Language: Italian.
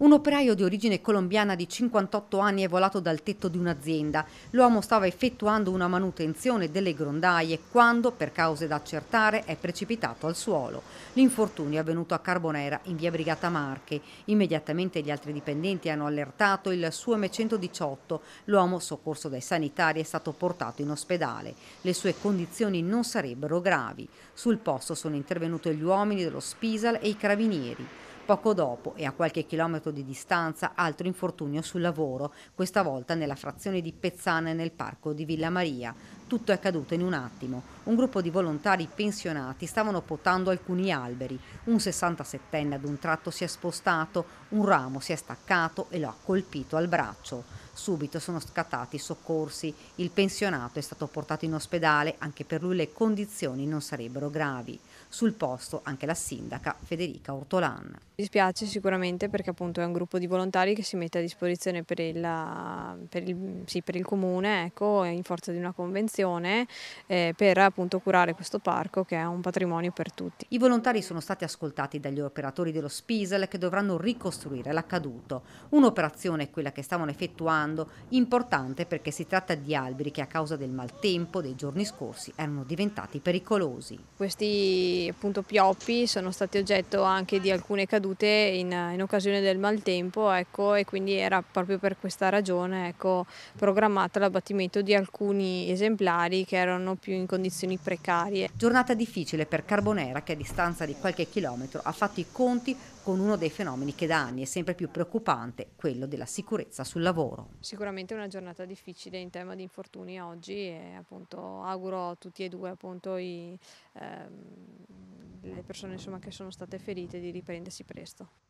Un operaio di origine colombiana di 58 anni è volato dal tetto di un'azienda. L'uomo stava effettuando una manutenzione delle grondaie quando, per cause da accertare, è precipitato al suolo. L'infortunio è avvenuto a Carbonera, in via Brigata Marche. Immediatamente gli altri dipendenti hanno allertato il suo M118. L'uomo, soccorso dai sanitari, è stato portato in ospedale. Le sue condizioni non sarebbero gravi. Sul posto sono intervenuti gli uomini dello Spisal e i carabinieri. Poco dopo e a qualche chilometro di distanza altro infortunio sul lavoro, questa volta nella frazione di Pezzane nel parco di Villa Maria. Tutto è accaduto in un attimo. Un gruppo di volontari pensionati stavano potando alcuni alberi. Un 67enne ad un tratto si è spostato, un ramo si è staccato e lo ha colpito al braccio. Subito sono scattati i soccorsi, il pensionato è stato portato in ospedale, anche per lui le condizioni non sarebbero gravi. Sul posto anche la sindaca Federica Ortolan. Mi dispiace sicuramente perché appunto è un gruppo di volontari che si mette a disposizione per il, per il, sì, per il comune ecco, in forza di una convenzione eh, per appunto curare questo parco che è un patrimonio per tutti. I volontari sono stati ascoltati dagli operatori dello SPISAL che dovranno ricostruire l'accaduto. Un'operazione, quella che stavano effettuando raccomando, importante perché si tratta di alberi che a causa del maltempo dei giorni scorsi erano diventati pericolosi. Questi appunto pioppi sono stati oggetto anche di alcune cadute in, in occasione del maltempo ecco, e quindi era proprio per questa ragione ecco, programmato l'abbattimento di alcuni esemplari che erano più in condizioni precarie. Giornata difficile per Carbonera che a distanza di qualche chilometro ha fatto i conti con uno dei fenomeni che da anni è sempre più preoccupante, quello della sicurezza sul lavoro sicuramente una giornata difficile in tema di infortuni oggi e appunto auguro a tutti e due appunto i, ehm, le persone insomma, che sono state ferite di riprendersi presto.